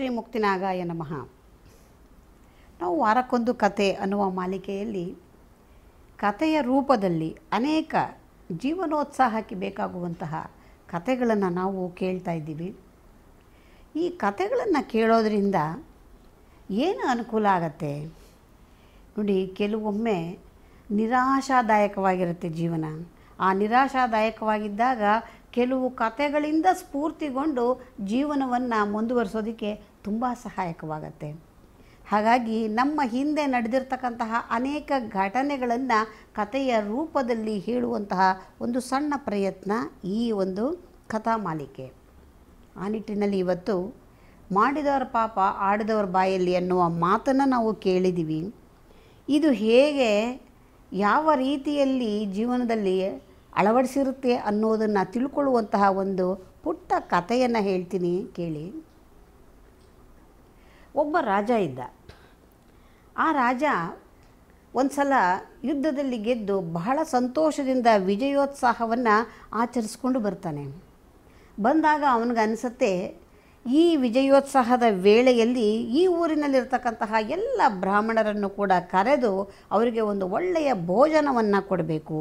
ಶ್ರೀ ಮುಕ್ತಿನಾಗಾಯ ನಮಃ ನಾವು ವಾರಕ್ಕೊಂದು ಕತೆ ಅನ್ನುವ ಮಾಲಿಕೆಯಲ್ಲಿ ಕಥೆಯ ರೂಪದಲ್ಲಿ ಅನೇಕ ಜೀವನೋತ್ಸಾಹಕ್ಕೆ ಬೇಕಾಗುವಂತಹ ಕಥೆಗಳನ್ನು ನಾವು ಕೇಳ್ತಾ ಇದ್ದೀವಿ ಈ ಕಥೆಗಳನ್ನು ಕೇಳೋದ್ರಿಂದ ಏನು ಅನುಕೂಲ ಆಗತ್ತೆ ನೋಡಿ ಕೆಲವೊಮ್ಮೆ ನಿರಾಶಾದಾಯಕವಾಗಿರುತ್ತೆ ಜೀವನ ಆ ನಿರಾಶಾದಾಯಕವಾಗಿದ್ದಾಗ ಕೆಲವು ಕಥೆಗಳಿಂದ ಸ್ಫೂರ್ತಿಗೊಂಡು ಜೀವನವನ್ನು ಮುಂದುವರಿಸೋದಕ್ಕೆ ತುಂಬ ಸಹಾಯಕವಾಗತ್ತೆ ಹಾಗಾಗಿ ನಮ್ಮ ಹಿಂದೆ ನಡೆದಿರ್ತಕ್ಕಂತಹ ಅನೇಕ ಘಟನೆಗಳನ್ನು ಕಥೆಯ ರೂಪದಲ್ಲಿ ಹೇಳುವಂತಹ ಒಂದು ಸಣ್ಣ ಪ್ರಯತ್ನ ಈ ಒಂದು ಕಥಾ ಮಾಲಿಕೆ ಆ ನಿಟ್ಟಿನಲ್ಲಿ ಇವತ್ತು ಮಾಡಿದವರ ಪಾಪ ಆಡಿದವರ ಬಾಯಲ್ಲಿ ಅನ್ನುವ ಮಾತನ್ನು ನಾವು ಕೇಳಿದ್ದೀವಿ ಇದು ಹೇಗೆ ಯಾವ ರೀತಿಯಲ್ಲಿ ಜೀವನದಲ್ಲಿ ಅಳವಡಿಸಿರುತ್ತೆ ಅನ್ನೋದನ್ನು ತಿಳ್ಕೊಳ್ಳುವಂತಹ ಒಂದು ಪುಟ್ಟ ಕಥೆಯನ್ನು ಹೇಳ್ತೀನಿ ಕೇಳಿ ಒಬ್ಬ ರಾಜ ಇದ್ದ ಆ ರಾಜ ಒಂದು ಸಲ ಯುದ್ಧದಲ್ಲಿ ಗೆದ್ದು ಬಹಳ ಸಂತೋಷದಿಂದ ವಿಜಯೋತ್ಸಾಹವನ್ನು ಆಚರಿಸ್ಕೊಂಡು ಬರ್ತಾನೆ ಬಂದಾಗ ಅನಿಸುತ್ತೆ ಈ ವಿಜಯೋತ್ಸಾಹದ ವೇಳೆಯಲ್ಲಿ ಈ ಊರಿನಲ್ಲಿರ್ತಕ್ಕಂತಹ ಎಲ್ಲ ಬ್ರಾಹ್ಮಣರನ್ನು ಕೂಡ ಕರೆದು ಅವರಿಗೆ ಒಂದು ಒಳ್ಳೆಯ ಭೋಜನವನ್ನು ಕೊಡಬೇಕು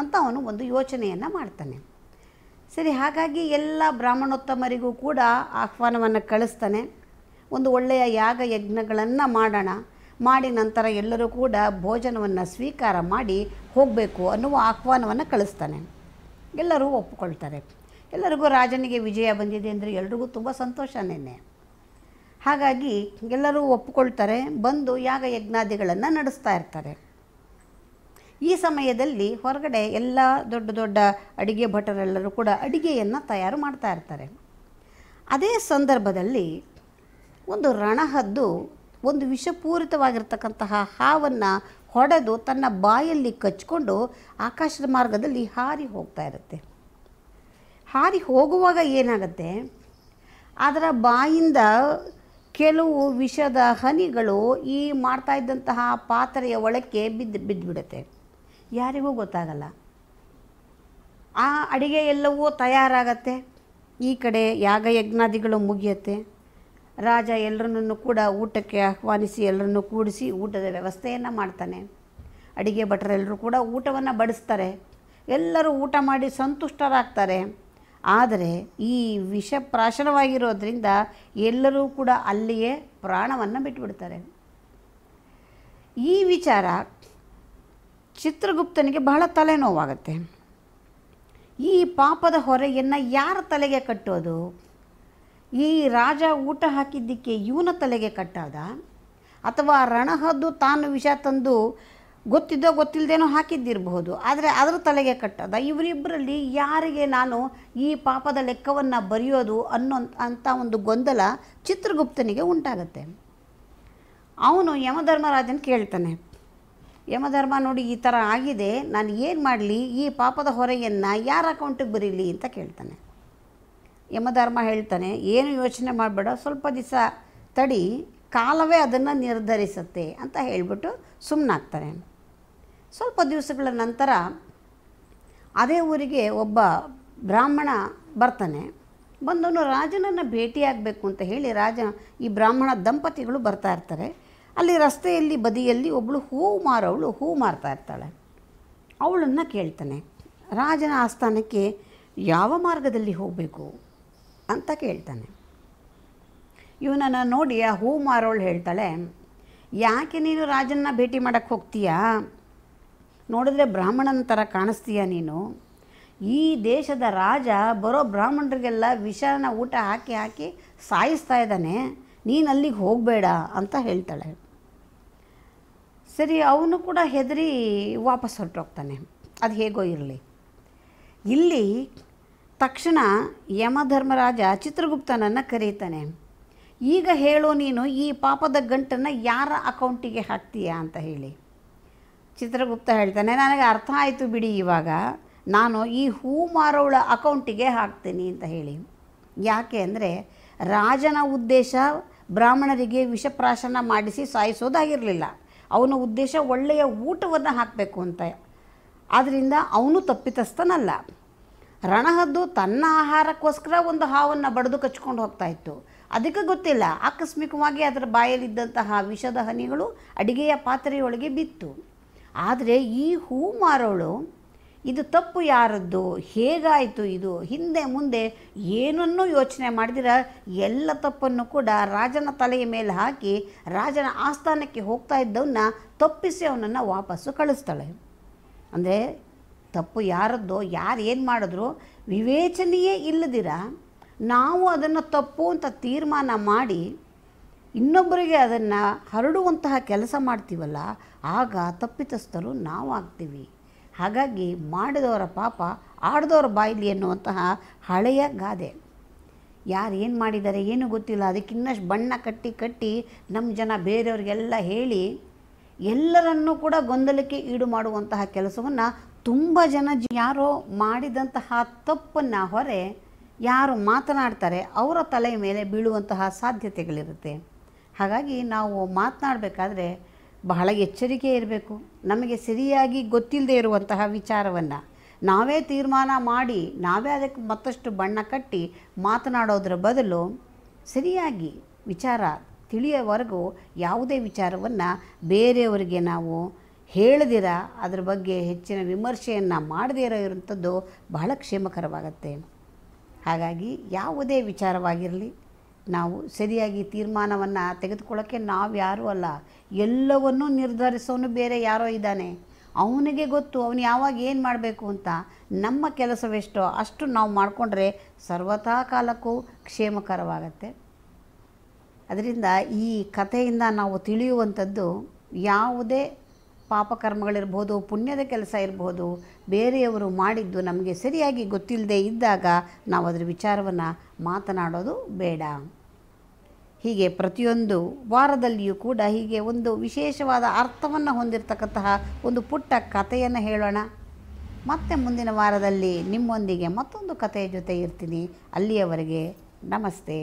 ಅಂತ ಅವನು ಒಂದು ಯೋಚನೆಯನ್ನು ಮಾಡ್ತಾನೆ ಸರಿ ಹಾಗಾಗಿ ಎಲ್ಲ ಬ್ರಾಹ್ಮಣೋತ್ತಮರಿಗೂ ಕೂಡ ಆಹ್ವಾನವನ್ನು ಕಳಿಸ್ತಾನೆ ಒಂದು ಒಳ್ಳೆಯ ಯಾಗ ಯಜ್ಞಗಳನ್ನು ಮಾಡೋಣ ಮಾಡಿ ನಂತರ ಎಲ್ಲರೂ ಕೂಡ ಭೋಜನವನ್ನು ಸ್ವೀಕಾರ ಮಾಡಿ ಹೋಗಬೇಕು ಅನ್ನುವ ಆಹ್ವಾನವನ್ನು ಕಳಿಸ್ತಾನೆ ಎಲ್ಲರೂ ಒಪ್ಪಿಕೊಳ್ತಾರೆ ಎಲ್ಲರಿಗೂ ರಾಜನಿಗೆ ವಿಜಯ ಬಂದಿದೆ ಅಂದರೆ ಎಲ್ರಿಗೂ ತುಂಬ ನೆನೆ ಹಾಗಾಗಿ ಎಲ್ಲರೂ ಒಪ್ಪಿಕೊಳ್ತಾರೆ ಬಂದು ಯಾಗ ಯಜ್ಞಾದಿಗಳನ್ನು ನಡೆಸ್ತಾ ಇರ್ತಾರೆ ಈ ಸಮಯದಲ್ಲಿ ಹೊರಗಡೆ ಎಲ್ಲ ದೊಡ್ಡ ದೊಡ್ಡ ಅಡುಗೆ ಭಟರೆಲ್ಲರೂ ಕೂಡ ಅಡುಗೆಯನ್ನು ತಯಾರು ಮಾಡ್ತಾ ಇರ್ತಾರೆ ಅದೇ ಸಂದರ್ಭದಲ್ಲಿ ಒಂದು ರಣಹದ್ದು ಒಂದು ವಿಷಪೂರಿತವಾಗಿರ್ತಕ್ಕಂತಹ ಹಾವನ್ನು ಹೊಡೆದು ತನ್ನ ಬಾಯಲ್ಲಿ ಕಚ್ಕೊಂಡು ಆಕಾಶದ ಮಾರ್ಗದಲ್ಲಿ ಹಾರಿ ಹೋಗ್ತಾ ಇರುತ್ತೆ ಹಾರಿ ಹೋಗುವಾಗ ಏನಾಗುತ್ತೆ ಅದರ ಬಾಯಿಂದ ಕೆಲವು ವಿಷದ ಹನಿಗಳು ಈ ಮಾಡ್ತಾ ಇದ್ದಂತಹ ಪಾತ್ರೆಯ ಒಳಕ್ಕೆ ಬಿದ್ದು ಬಿದ್ದುಬಿಡುತ್ತೆ ಯಾರಿಗೂ ಗೊತ್ತಾಗಲ್ಲ ಆ ಅಡಿಗೆ ಎಲ್ಲವೂ ತಯಾರಾಗತ್ತೆ ಈ ಕಡೆ ಯಾಗಯಜ್ಞಾದಿಗಳು ಮುಗಿಯುತ್ತೆ ರಾಜ ಎಲ್ಲರನ್ನೂ ಕೂಡ ಊಟಕ್ಕೆ ಆಹ್ವಾನಿಸಿ ಎಲ್ಲರನ್ನೂ ಕೂಡಿಸಿ ಊಟದ ವ್ಯವಸ್ಥೆಯನ್ನು ಮಾಡ್ತಾನೆ ಅಡಿಗೆ ಭಟ್ರೆಲ್ಲರೂ ಕೂಡ ಊಟವನ್ನು ಬಡಿಸ್ತಾರೆ ಎಲ್ಲರೂ ಊಟ ಮಾಡಿ ಸಂತುಷ್ಟರಾಗ್ತಾರೆ ಆದರೆ ಈ ವಿಷ ಪ್ರಾಶನವಾಗಿರೋದ್ರಿಂದ ಎಲ್ಲರೂ ಕೂಡ ಅಲ್ಲಿಯೇ ಪ್ರಾಣವನ್ನು ಬಿಟ್ಟುಬಿಡ್ತಾರೆ ಈ ವಿಚಾರ ಚಿತ್ರಗುಪ್ತನಿಗೆ ಬಹಳ ತಲೆನೋವಾಗುತ್ತೆ ಈ ಪಾಪದ ಹೊರೆಯನ್ನು ಯಾರ ತಲೆಗೆ ಕಟ್ಟೋದು ಈ ರಾಜ ಊಟ ಹಾಕಿದ್ದಕ್ಕೆ ಇವನ ತಲೆಗೆ ಕಟ್ಟಾದ ಅಥವಾ ರಣಹದ್ದು ತಾನು ವಿಷ ತಂದು ಗೊತ್ತಿದ್ದೋ ಗೊತ್ತಿಲ್ಲದೇನೋ ಹಾಕಿದ್ದಿರಬಹುದು ಆದರೆ ಅದರ ತಲೆಗೆ ಕಟ್ಟದ ಇವರಿಬ್ಬರಲ್ಲಿ ಯಾರಿಗೆ ನಾನು ಈ ಪಾಪದ ಲೆಕ್ಕವನ್ನು ಬರೆಯೋದು ಅನ್ನೋ ಅಂಥ ಒಂದು ಗೊಂದಲ ಚಿತ್ರಗುಪ್ತನಿಗೆ ಉಂಟಾಗತ್ತೆ ಅವನು ಯಮಧರ್ಮರಾಜನ ಕೇಳ್ತಾನೆ ಯಮಧರ್ಮ ನೋಡಿ ಈ ಥರ ಆಗಿದೆ ನಾನು ಏನು ಮಾಡಲಿ ಈ ಪಾಪದ ಹೊರೆಯನ್ನು ಯಾರ ಅಕೌಂಟಿಗೆ ಬರೀಲಿ ಅಂತ ಕೇಳ್ತಾನೆ ಯಮಧರ್ಮ ಹೇಳ್ತಾನೆ ಏನು ಯೋಚನೆ ಮಾಡಬೇಡ ಸ್ವಲ್ಪ ದಿವಸ ತಡಿ ಕಾಲವೇ ಅದನ್ನು ನಿರ್ಧರಿಸುತ್ತೆ ಅಂತ ಹೇಳಿಬಿಟ್ಟು ಸುಮ್ಮನಾಗ್ತಾನೆ ಸ್ವಲ್ಪ ದಿವಸಗಳ ನಂತರ ಅದೇ ಊರಿಗೆ ಒಬ್ಬ ಬ್ರಾಹ್ಮಣ ಬರ್ತಾನೆ ಬಂದವನು ರಾಜನನ್ನು ಭೇಟಿಯಾಗಬೇಕು ಅಂತ ಹೇಳಿ ರಾಜ ಈ ಬ್ರಾಹ್ಮಣ ದಂಪತಿಗಳು ಬರ್ತಾ ಇರ್ತಾರೆ ಅಲ್ಲಿ ರಸ್ತೆಯಲ್ಲಿ ಬದಿಯಲ್ಲಿ ಒಬ್ಬಳು ಹೂವು ಮಾರೋವಳು ಹೂವು ಮಾರ್ತಾ ಇರ್ತಾಳೆ ಅವಳನ್ನು ಕೇಳ್ತಾನೆ ರಾಜನ ಆಸ್ಥಾನಕ್ಕೆ ಯಾವ ಮಾರ್ಗದಲ್ಲಿ ಹೋಗಬೇಕು ಅಂತ ಕೇಳ್ತಾನೆ ಇವನನ್ನು ನೋಡಿ ಆ ಹೂ ಮಾರೋಳು ಹೇಳ್ತಾಳೆ ಯಾಕೆ ನೀನು ರಾಜನ್ನ ಭೇಟಿ ಮಾಡೋಕ್ಕೆ ಹೋಗ್ತೀಯಾ ನೋಡಿದ್ರೆ ಬ್ರಾಹ್ಮಣನ ಥರ ಕಾಣಿಸ್ತೀಯ ನೀನು ಈ ದೇಶದ ರಾಜ ಬರೋ ಬ್ರಾಹ್ಮಣರಿಗೆಲ್ಲ ವಿಷನ ಊಟ ಹಾಕಿ ಹಾಕಿ ಸಾಯಿಸ್ತಾ ಇದ್ದಾನೆ ನೀನು ಅಲ್ಲಿಗೆ ಹೋಗಬೇಡ ಅಂತ ಹೇಳ್ತಾಳೆ ಸರಿ ಅವನು ಕೂಡ ಹೆದರಿ ವಾಪಸ್ ಹೊರಟೋಗ್ತಾನೆ ಅದು ಹೇಗೋ ಇರಲಿ ಇಲ್ಲಿ ತಕ್ಷಣ ಯಮಧರ್ಮರಾಜ ಚಿತ್ರಗುಪ್ತನನ್ನು ಕರೀತಾನೆ ಈಗ ಹೇಳೋ ನೀನು ಈ ಪಾಪದ ಗಂಟನ್ನು ಯಾರ ಅಕೌಂಟಿಗೆ ಹಾಕ್ತೀಯಾ ಅಂತ ಹೇಳಿ ಚಿತ್ರಗುಪ್ತ ಹೇಳ್ತಾನೆ ನನಗೆ ಅರ್ಥ ಆಯಿತು ಬಿಡಿ ಇವಾಗ ನಾನು ಈ ಹೂ ಮಾರೋಳ ಅಕೌಂಟಿಗೆ ಹಾಕ್ತೀನಿ ಅಂತ ಹೇಳಿ ಯಾಕೆ ಅಂದರೆ ರಾಜನ ಉದ್ದೇಶ ಬ್ರಾಹ್ಮಣರಿಗೆ ವಿಷಪ್ರಾಶನ ಮಾಡಿಸಿ ಸಾಯಿಸೋದಾಗಿರಲಿಲ್ಲ ಅವನ ಉದ್ದೇಶ ಒಳ್ಳೆಯ ಊಟವನ್ನು ಹಾಕಬೇಕು ಅಂತ ಆದ್ದರಿಂದ ಅವನು ತಪ್ಪಿತಸ್ಥನಲ್ಲ ರಣಹದ್ದು ತನ್ನ ಆಹಾರಕ್ಕೋಸ್ಕರ ಒಂದು ಹಾವನ್ನು ಬಡಿದು ಕಚ್ಕೊಂಡು ಹೋಗ್ತಾ ಇತ್ತು ಅದಕ್ಕೆ ಗೊತ್ತಿಲ್ಲ ಆಕಸ್ಮಿಕವಾಗಿ ಅದರ ಬಾಯಲ್ಲಿದ್ದಂತಹ ವಿಷದ ಹನಿಗಳು ಅಡಿಗೆಯ ಪಾತ್ರೆಯೊಳಗೆ ಬಿತ್ತು ಆದರೆ ಈ ಹೂ ಮಾರೋಳು ಇದು ತಪ್ಪು ಯಾರದ್ದು ಹೇಗಾಯಿತು ಇದು ಹಿಂದೆ ಮುಂದೆ ಏನನ್ನೂ ಯೋಚನೆ ಮಾಡಿದಿರ ಎಲ್ಲ ತಪ್ಪನ್ನು ಕೂಡ ರಾಜನ ತಲೆಯ ಮೇಲೆ ಹಾಕಿ ರಾಜನ ಆಸ್ಥಾನಕ್ಕೆ ಹೋಗ್ತಾ ಇದ್ದವನ್ನ ತಪ್ಪಿಸಿ ಅವನನ್ನು ವಾಪಸ್ಸು ಕಳಿಸ್ತಾಳೆ ಅಂದರೆ ತಪ್ಪು ಯಾರದ್ದೋ ಯಾರು ಏನು ಮಾಡಿದ್ರು ವಿವೇಚನೆಯೇ ಇಲ್ಲದಿರ ನಾವು ಅದನ್ನು ತಪ್ಪು ಅಂತ ತೀರ್ಮಾನ ಮಾಡಿ ಇನ್ನೊಬ್ಬರಿಗೆ ಅದನ್ನು ಹರಡುವಂತಹ ಕೆಲಸ ಮಾಡ್ತೀವಲ್ಲ ಆಗ ತಪ್ಪಿತಸ್ಥರು ನಾವು ಆಗ್ತೀವಿ ಹಾಗಾಗಿ ಮಾಡಿದವರ ಪಾಪ ಆಡಿದವರ ಬಾಯಿಲಿ ಎನ್ನುವಂತಹ ಹಳೆಯ ಗಾದೆ ಯಾರು ಏನು ಮಾಡಿದ್ದಾರೆ ಏನೂ ಗೊತ್ತಿಲ್ಲ ಅದಕ್ಕಿನ್ನಷ್ಟು ಬಣ್ಣ ಕಟ್ಟಿ ಕಟ್ಟಿ ನಮ್ಮ ಜನ ಬೇರೆಯವ್ರಿಗೆಲ್ಲ ಹೇಳಿ ಎಲ್ಲರನ್ನೂ ಕೂಡ ಗೊಂದಲಕ್ಕೆ ಈಡು ಮಾಡುವಂತಹ ಕೆಲಸವನ್ನು ತುಂಬ ಜನ ಯಾರೋ ಮಾಡಿದಂತಹ ತಪ್ಪನ್ನು ಹೊರೆ ಯಾರು ಮಾತನಾಡ್ತಾರೆ ಅವರ ತಲೆ ಮೇಲೆ ಬೀಳುವಂತಹ ಸಾಧ್ಯತೆಗಳಿರುತ್ತೆ ಹಾಗಾಗಿ ನಾವು ಮಾತನಾಡಬೇಕಾದ್ರೆ ಬಹಳ ಎಚ್ಚರಿಕೆ ಇರಬೇಕು ನಮಗೆ ಸರಿಯಾಗಿ ಗೊತ್ತಿಲ್ಲದೆ ಇರುವಂತಹ ವಿಚಾರವನ್ನು ನಾವೇ ತೀರ್ಮಾನ ಮಾಡಿ ನಾವೇ ಅದಕ್ಕೆ ಮತ್ತಷ್ಟು ಬಣ್ಣ ಕಟ್ಟಿ ಮಾತನಾಡೋದ್ರ ಬದಲು ಸರಿಯಾಗಿ ವಿಚಾರ ತಿಳಿಯವರೆಗೂ ಯಾವುದೇ ವಿಚಾರವನ್ನು ಬೇರೆಯವರಿಗೆ ನಾವು ಹೇಳದಿರ ಅದರ ಬಗ್ಗೆ ಹೆಚ್ಚಿನ ವಿಮರ್ಶೆಯನ್ನು ಮಾಡದೇ ಇರೋ ಬಹಳ ಕ್ಷೇಮಕರವಾಗತ್ತೆ ಹಾಗಾಗಿ ಯಾವುದೇ ವಿಚಾರವಾಗಿರಲಿ ನಾವು ಸರಿಯಾಗಿ ತೀರ್ಮಾನವನ್ನು ತೆಗೆದುಕೊಳ್ಳೋಕ್ಕೆ ನಾವು ಯಾರೂ ಅಲ್ಲ ಎಲ್ಲವನ್ನೂ ನಿರ್ಧರಿಸೋನು ಬೇರೆ ಯಾರೋ ಇದ್ದಾನೆ ಅವನಿಗೆ ಗೊತ್ತು ಅವನು ಯಾವಾಗ ಏನು ಮಾಡಬೇಕು ಅಂತ ನಮ್ಮ ಕೆಲಸವೆಷ್ಟೋ ಅಷ್ಟು ನಾವು ಮಾಡಿಕೊಂಡ್ರೆ ಸರ್ವತಾ ಕಾಲಕ್ಕೂ ಕ್ಷೇಮಕರವಾಗತ್ತೆ ಅದರಿಂದ ಈ ಕಥೆಯಿಂದ ನಾವು ತಿಳಿಯುವಂಥದ್ದು ಯಾವುದೇ ಪಾಪಕರ್ಮಗಳಿರ್ಬೋದು ಪುಣ್ಯದ ಕೆಲಸ ಇರ್ಬೋದು ಬೇರೆಯವರು ಮಾಡಿದ್ದು ನಮಗೆ ಸರಿಯಾಗಿ ಗೊತ್ತಿಲ್ಲದೆ ಇದ್ದಾಗ ನಾವು ಅದರ ವಿಚಾರವನ್ನು ಮಾತನಾಡೋದು ಬೇಡ ಹೀಗೆ ಪ್ರತಿಯೊಂದು ವಾರದಲ್ಲಿಯೂ ಕೂಡ ಹೀಗೆ ಒಂದು ವಿಶೇಷವಾದ ಅರ್ಥವನ್ನು ಹೊಂದಿರತಕ್ಕಂತಹ ಒಂದು ಪುಟ್ಟ ಕಥೆಯನ್ನು ಹೇಳೋಣ ಮತ್ತೆ ಮುಂದಿನ ವಾರದಲ್ಲಿ ನಿಮ್ಮೊಂದಿಗೆ ಮತ್ತೊಂದು ಕಥೆಯ ಜೊತೆ ಇರ್ತೀನಿ ಅಲ್ಲಿಯವರೆಗೆ ನಮಸ್ತೆ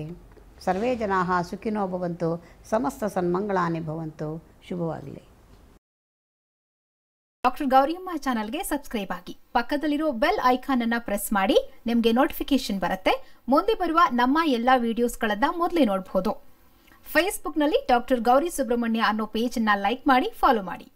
ಸರ್ವೇ ಜನಾ ಸುಖಿನೋ ಭವಂತು ಸಮಸ್ತ ಸನ್ಮಂಗಳಾನೇ ಭವಂತು ಶುಭವಾಗಲಿ ಡಾಕ್ಟರ್ ಗೌರಿಯಮ್ಮ ಚಾನಲ್ಗೆ ಸಬ್ಸ್ಕ್ರೈಬ್ ಆಗಿ ಪಕ್ಕದಲ್ಲಿರೋ ಬೆಲ್ ಐಕಾನ್ ಅನ್ನ ಪ್ರೆಸ್ ಮಾಡಿ ನಿಮಗೆ ನೋಟಿಫಿಕೇಶನ್ ಬರುತ್ತೆ ಮುಂದೆ ಬರುವ ನಮ್ಮ ಎಲ್ಲ ವಿಡಿಯೋಸ್ಗಳನ್ನ ಮೊದಲೇ ನೋಡಬಹುದು ಫೇಸ್ಬುಕ್ನಲ್ಲಿ ಡಾಕ್ಟರ್ ಗೌರಿ ಸುಬ್ರಹ್ಮಣ್ಯ ಅನ್ನೋ ಪೇಜ್ ಅನ್ನ ಲೈಕ್ ಮಾಡಿ ಫಾಲೋ ಮಾಡಿ